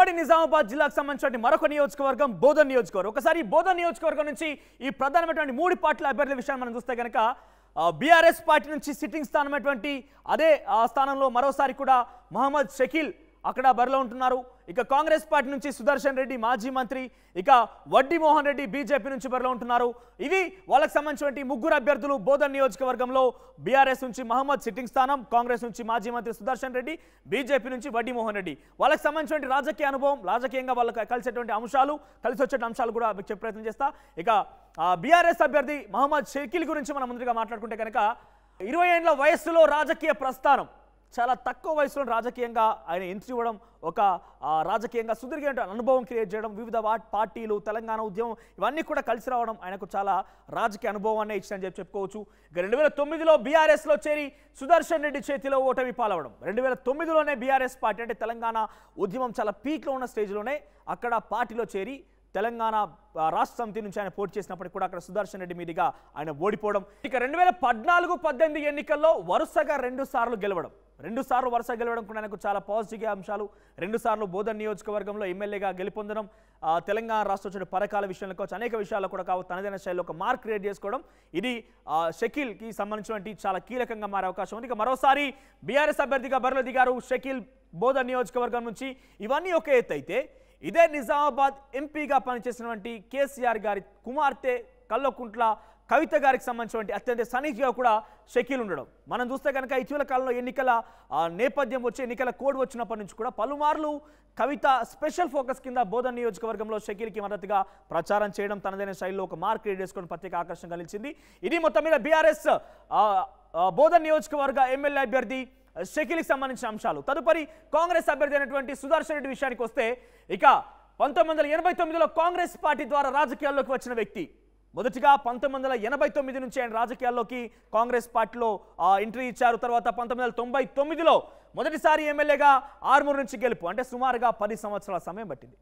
ఉమ్మడి నిజామాబాద్ జిల్లాకు సంబంధించిన మరొక నియోజకవర్గం బోధన్ నియోజకవర్గం ఒకసారి బోధన్ నియోజకవర్గం నుంచి ఈ ప్రధానమైనటువంటి మూడు పార్టీల అభ్యర్థుల విషయాన్ని మనం చూస్తే కనుక బీఆర్ఎస్ పార్టీ నుంచి సిట్టింగ్ అటువంటి అదే స్థానంలో మరోసారి కూడా మహమ్మద్ షకీల్ అక్కడ బరిలో ఉంటున్నారు ఇక కాంగ్రెస్ పార్టీ నుంచి సుదర్శన్ రెడ్డి మాజీ మంత్రి ఇక వడ్డీ మోహన్ రెడ్డి బీజేపీ నుంచి బరిలో ఉంటున్నారు ఇవి వాళ్ళకి సంబంధించిన ముగ్గురు అభ్యర్థులు బోధన్ నియోజకవర్గంలో బీఆర్ఎస్ నుంచి మహమ్మద్ సిట్టింగ్ స్థానం కాంగ్రెస్ నుంచి మాజీ మంత్రి సుదర్శన్ రెడ్డి బీజేపీ నుంచి వడ్డీ మోహన్ రెడ్డి వాళ్ళకి సంబంధించిన రాజకీయ అనుభవం రాజకీయంగా వాళ్ళకి కలిసేటువంటి అంశాలు కలిసి వచ్చే అంశాలు కూడా చెప్పే ప్రయత్నం చేస్తా ఇక బీఆర్ఎస్ అభ్యర్థి మహమ్మద్ షకీల్ గురించి మనం ముందుగా మాట్లాడుకుంటే కనుక ఇరవై ఏళ్ళ వయస్సులో రాజకీయ ప్రస్థానం చాలా తక్కువ వయసులో రాజకీయంగా ఆయన ఎంట్రీ ఇవ్వడం ఒక రాజకీయంగా సుదీర్ఘ అనుభవం క్రియేట్ చేయడం వివిధ పార్టీలు తెలంగాణ ఉద్యమం ఇవన్నీ కూడా కలిసి రావడం ఆయనకు చాలా రాజకీయ అనుభవాన్ని ఇచ్చిందని చెప్పి చెప్పుకోవచ్చు ఇక రెండు వేల తొమ్మిదిలో బీఆర్ఎస్లో చేరి సుదర్శన్ రెడ్డి చేతిలో ఓటమి పాలవడం రెండు వేల తొమ్మిదిలోనే బీఆర్ఎస్ పార్టీ అంటే తెలంగాణ ఉద్యమం చాలా పీక్లో ఉన్న స్టేజ్లోనే అక్కడ పార్టీలో చేరి తెలంగాణ రాష్ట్ర సమితి నుంచి ఆయన పోటీ చేసినప్పటికీ కూడా అక్కడ సుదర్శన్ రెడ్డి మీదుగా ఆయన ఓడిపోవడం ఇక రెండు వేల పద్నాలుగు పద్దెనిమిది ఎన్నికల్లో వరుసగా రెండు సార్లు గెలవడం రెండుసార్లు వరుస గెలవడం కూడా నాకు చాలా పాజిటివ్గా అంశాలు రెండుసార్లు బోధన్ నియోజకవర్గంలో ఎమ్మెల్యేగా గెలుపొందడం తెలంగాణ రాష్ట్ర వచ్చిన పథకాల విషయంలో కావచ్చు అనేక విషయాల్లో కూడా కావచ్చు తనదైన శైలిలో ఒక మార్క్ క్రియేట్ చేసుకోవడం ఇది కి సంబంధించినటువంటి చాలా కీలకంగా మారే అవకాశం ఉంది ఇక మరోసారి బీఆర్ఎస్ అభ్యర్థిగా బరిలో దిగారు షకీల్ బోధన్ నియోజకవర్గం నుంచి ఇవన్నీ ఒక ఎత్తు అయితే ఇదే నిజామాబాద్ ఎంపీగా పనిచేసినటువంటి కేసీఆర్ గారి కుమార్తె కల్లకుంట్ల కవిత గారికి సంబంధించినటువంటి అత్యంత సన్నిహితిగా కూడా షకీల్ ఉండడం మనం చూస్తే కనుక ఇటీవల కాలంలో ఎన్నికల నేపథ్యం వచ్చి ఎన్నికల కోడ్ వచ్చినప్పటి నుంచి కూడా పలుమార్లు కవిత స్పెషల్ ఫోకస్ కింద బోధన నియోజకవర్గంలో షకీల్కి మద్దతుగా ప్రచారం చేయడం తనదైన శైలిలో ఒక మార్క్ క్రియేట్ చేసుకుని ప్రత్యేక ఆకర్షణ కలిగించింది ఇది మొత్తం మీద బీఆర్ఎస్ బోధన్ నియోజకవర్గ ఎమ్మెల్యే అభ్యర్థి షకీల్కి సంబంధించిన అంశాలు తదుపరి కాంగ్రెస్ అభ్యర్థి అయినటువంటి సుదర్శన్ రెడ్డి విషయానికి వస్తే ఇక పంతొమ్మిది వందల ఎనభై తొమ్మిదిలో కాంగ్రెస్ పార్టీ ద్వారా రాజకీయాల్లోకి వచ్చిన వ్యక్తి మొదటిగా పంతొమ్మిది వందల ఎనభై తొమ్మిది నుంచి ఆయన రాజకీయాల్లోకి కాంగ్రెస్ పార్టీలో ఎంట్రీ ఇచ్చారు తర్వాత పంతొమ్మిది వందల తొంభై తొమ్మిదిలో మొదటిసారి ఎమ్మెల్యేగా ఆర్మూరు నుంచి గెలుపు అంటే సుమారుగా పది సంవత్సరాల సమయం పట్టింది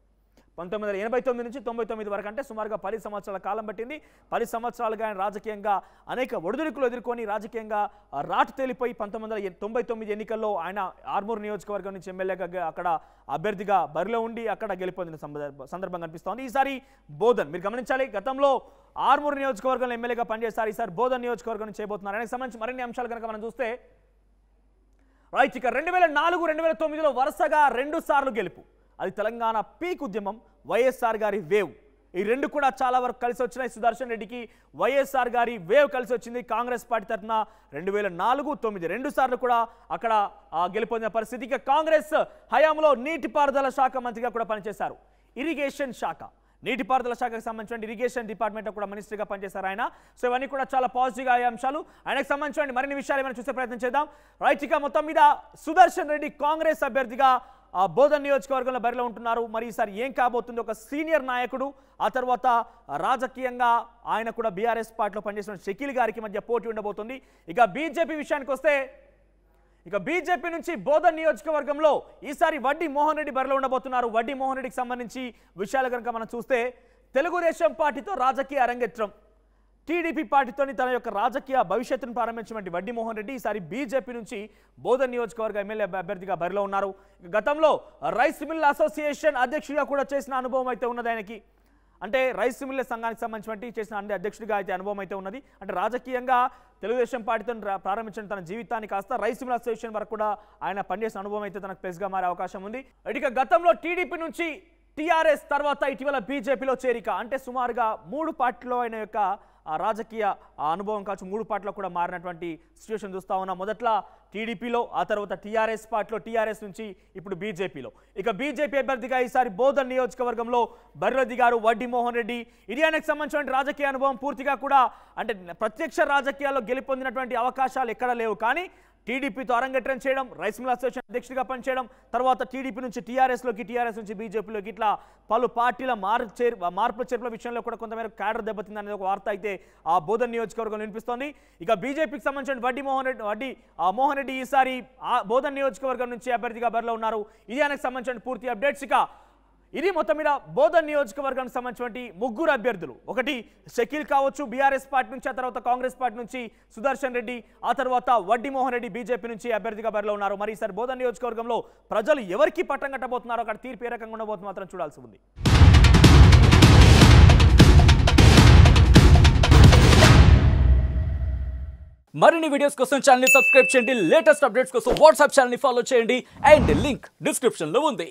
పంతొమ్మిది వందల ఎనభై తొమ్మిది నుంచి తొంభై తొమ్మిది వరకు అంటే సుమారుగా పది సంవత్సరాల కాలం పట్టింది పది సంవత్సరాలుగా ఆయన రాజకీయంగా అనేక ఒడిదుడుకులు ఎదుర్కొని రాజకీయంగా రాటు తేలిపోయి పంతొమ్మిది వందల తొంభై తొమ్మిది ఎన్నికల్లో ఆయన ఆర్మూర్ నియోజకవర్గం నుంచి ఎమ్మెల్యేగా అక్కడ అభ్యర్థిగా బరిలో ఉండి అక్కడ గెలుపొందిన సందర్భం కనిపిస్తోంది ఈసారి బోధన్ మీరు గమనించాలి గతంలో ఆర్మూర్ నియోజకవర్గంలో ఎమ్మెల్యేగా పనిచేస్తారు ఈసారి బోధన్ నియోజకవర్గం నుంచి చేయబోతున్నారు ఆయనకు సంబంధించి మరిన్ని అంశాలు కనుక మనం చూస్తే రైతు ఇక రెండు వేల నాలుగు రెండు వేల తొమ్మిదిలో వరుసగా రెండు సార్లు గెలుపు అది తెలంగాణ పీక్ ఉద్యమం వైఎస్ఆర్ గారి వేవ్ ఈ రెండు కూడా చాలా వరకు కలిసి వచ్చినాయి సుదర్శన్ రెడ్డికి వైఎస్ఆర్ గారి వేవ్ కలిసి వచ్చింది కాంగ్రెస్ పార్టీ తరఫున రెండు వేల నాలుగు తొమ్మిది రెండు సార్లు కూడా అక్కడ గెలుపొందిన పరిస్థితికి కాంగ్రెస్ హయాంలో నీటిపారుదల శాఖ మంత్రిగా కూడా పనిచేశారు ఇరిగేషన్ శాఖ నీటిపారుదల శాఖకు సంబంధించిన ఇరిగేషన్ డిపార్ట్మెంట్ కూడా మినిస్టర్గా పనిచేశారు ఆయన సో ఇవన్నీ కూడా చాలా పాజిటివ్గా అయ్యే అంశాలు ఆయనకు సంబంధించిన మరిన్ని విషయాలు ఏమైనా చూసే ప్రయత్నం చేద్దాం రైతుగా మొత్తం మీద సుదర్శన్ రెడ్డి కాంగ్రెస్ అభ్యర్థిగా ఆ బోధన్ నియోజకవర్గంలో బరిలో ఉంటున్నారు మరి ఈసారి ఏం కాబోతుంది ఒక సీనియర్ నాయకుడు ఆ తర్వాత రాజకీయంగా ఆయన కూడా బీఆర్ఎస్ పార్టీలో పనిచేసిన షకీల్ గారికి మధ్య పోటీ ఉండబోతుంది ఇక బీజేపీ విషయానికి వస్తే ఇక బీజేపీ నుంచి బోధన్ నియోజకవర్గంలో ఈసారి వడ్డీ మోహన్ రెడ్డి బరిలో ఉండబోతున్నారు వడ్డీ మోహన్ రెడ్డికి సంబంధించి విషయాలు కనుక మనం చూస్తే తెలుగుదేశం పార్టీతో రాజకీయ అరంగేత్రం టీడీపీ పార్టీతోని తన యొక్క రాజకీయ భవిష్యత్తును ప్రారంభించినటువంటి వడ్డీ మోహన్ రెడ్డి ఈసారి బీజేపీ నుంచి బోధన్ నియోజకవర్గ ఎమ్మెల్యే అభ్యర్థిగా బరిలో ఉన్నారు గతంలో రైస్ మిల్ అసోసియేషన్ అధ్యక్షుడిగా కూడా చేసిన అనుభవం అయితే ఉన్నది ఆయనకి అంటే రైస్ మిల్ల సంఘానికి సంబంధించినటువంటి చేసిన అన్ని అధ్యక్షుడిగా అయితే అనుభవం అయితే ఉన్నది అంటే రాజకీయంగా తెలుగుదేశం పార్టీతో ప్రారంభించిన తన జీవితాన్ని కాస్త రైస్ మిల్ అసోసియేషన్ వరకు కూడా ఆయన పనిచేసిన అనుభవం అయితే తనకు ప్లేస్గా మారే అవకాశం ఉంది ఇక గతంలో టీడీపీ నుంచి టీఆర్ఎస్ తర్వాత ఇటీవల బీజేపీలో చేరిక అంటే సుమారుగా మూడు పార్టీలో ఆయన యొక్క రాజకీయ అనుభవం కావచ్చు మూడు పార్టీలో కూడా మారినటువంటి సిచ్యువేషన్ చూస్తూ ఉన్నాం మొదట్లో టీడీపీలో ఆ తర్వాత టీఆర్ఎస్ పార్టీలో టీఆర్ఎస్ నుంచి ఇప్పుడు బీజేపీలో ఇక బీజేపీ అభ్యర్థిగా ఈసారి బోధన్ నియోజకవర్గంలో బర్రెడ్డి గారు వడ్డీ మోహన్ రెడ్డి ఇరియానికి సంబంధించిన రాజకీయ అనుభవం పూర్తిగా కూడా అంటే ప్రత్యక్ష రాజకీయాల్లో గెలుపొందినటువంటి అవకాశాలు ఎక్కడ లేవు కానీ టీడీపీతో అరంగట్రం చేయడం రైస్మిల్ అసోసియేషన్ అధ్యక్షుడిగా పనిచేయడం తర్వాత టీడీపీ నుంచి టీఆర్ఎస్లోకి టీఆర్ఎస్ నుంచి బీజేపీలోకి ఇట్లా పలు పార్టీల మార్పు మార్పుల చేర్పుల విషయంలో కూడా కొంతమేర క్యాడర్ దెబ్బతింది అనేది ఒక వార్త అయితే ఆ బోధన్ నియోజకవర్గంలో వినిపిస్తోంది ఇక బీజేపీకి సంబంధించిన వడ్డీ మోహన్ రెడ్డి వడ్డీ మోహన్ రెడ్డి ఈసారి ఆ బోధన్ నియోజకవర్గం నుంచి అభ్యర్థిగా బరిలో ఉన్నారు ఇది ఆయనకు సంబంధించిన పూర్తి అప్డేట్స్ ఇక ఇది మొత్తం మీద బోధన్ నియోజకవర్గానికి సంబంధించినటువంటి ముగ్గురు అభ్యర్థులు ఒకటి షకీల్ కావచ్చు బీఆర్ఎస్ పార్టీ నుంచి ఆ తర్వాత కాంగ్రెస్ పార్టీ నుంచి సుదర్శన్ రెడ్డి ఆ తర్వాత వడ్డీ మోహన్ రెడ్డి బీజేపీ నుంచి అభ్యర్థిగా బరిలో ఉన్నారు మరి ఈసారి బోధన్ నియోజకవర్గంలో ప్రజలు ఎవరికి పట్టం కట్టబోతున్నారో అక్కడ తీర్పు ఏ రకంగా ఉండబోతుంది మాత్రం చూడాల్సి ఉంది మరిన్ని వీడియోస్ కోసం ఛానల్ సబ్స్క్రైబ్ చేయండి లేటెస్ట్ అప్డేట్స్ కోసం వాట్సాప్ ఛానల్ ఫాలో చేయండి అండ్ లింక్ డిస్క్రిప్షన్లో ఉంది